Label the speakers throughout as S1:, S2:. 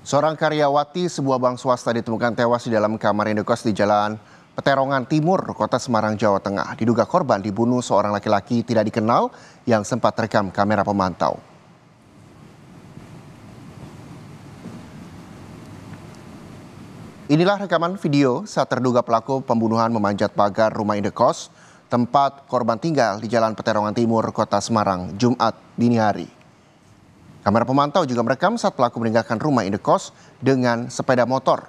S1: Seorang karyawati sebuah bank swasta ditemukan tewas di dalam kamar indekos di Jalan Peterongan Timur, Kota Semarang, Jawa Tengah. Diduga korban dibunuh seorang laki-laki tidak dikenal yang sempat rekam kamera pemantau. Inilah rekaman video saat terduga pelaku pembunuhan memanjat pagar rumah indekos tempat korban tinggal di Jalan Peterongan Timur, Kota Semarang, Jumat dini hari. Kamera pemantau juga merekam saat pelaku meninggalkan rumah indekos dengan sepeda motor.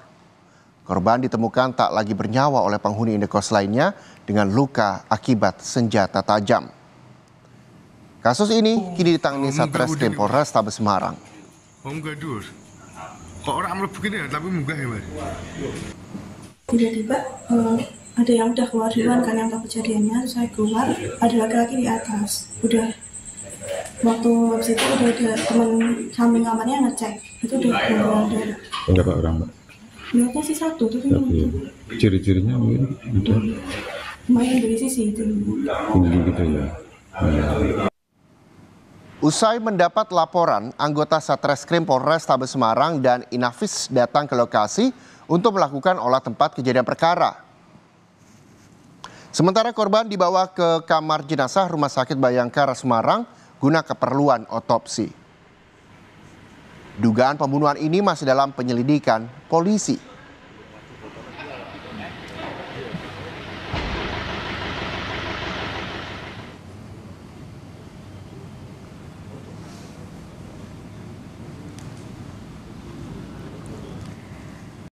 S1: Korban ditemukan tak lagi bernyawa oleh penghuni indekos lainnya dengan luka akibat senjata tajam. Kasus ini kini ditangani Satreskrim Polrestabes Semarang. Kok orang melebu gini ya, tapi munggah ya Mbak? Tiba-tiba uh, ada yang udah keluar duluan kan yang tahu kejadiannya, saya keluar, ada laki-laki di atas. Udah waktu habis itu udah ada teman samping kamarnya ngecek itu udah berapa orang berapa orang mbak Berapa sih satu tapi ya. ciri-cirinya mungkin ada main dari sisi itu tinggi gitu ya iya. Usai mendapat laporan, anggota Satreskrim Polres Tabes Semarang dan Inafis datang ke lokasi untuk melakukan olah tempat kejadian perkara. Sementara korban dibawa ke kamar jenazah Rumah Sakit Bayangkara Semarang guna keperluan otopsi. Dugaan pembunuhan ini masih dalam penyelidikan polisi.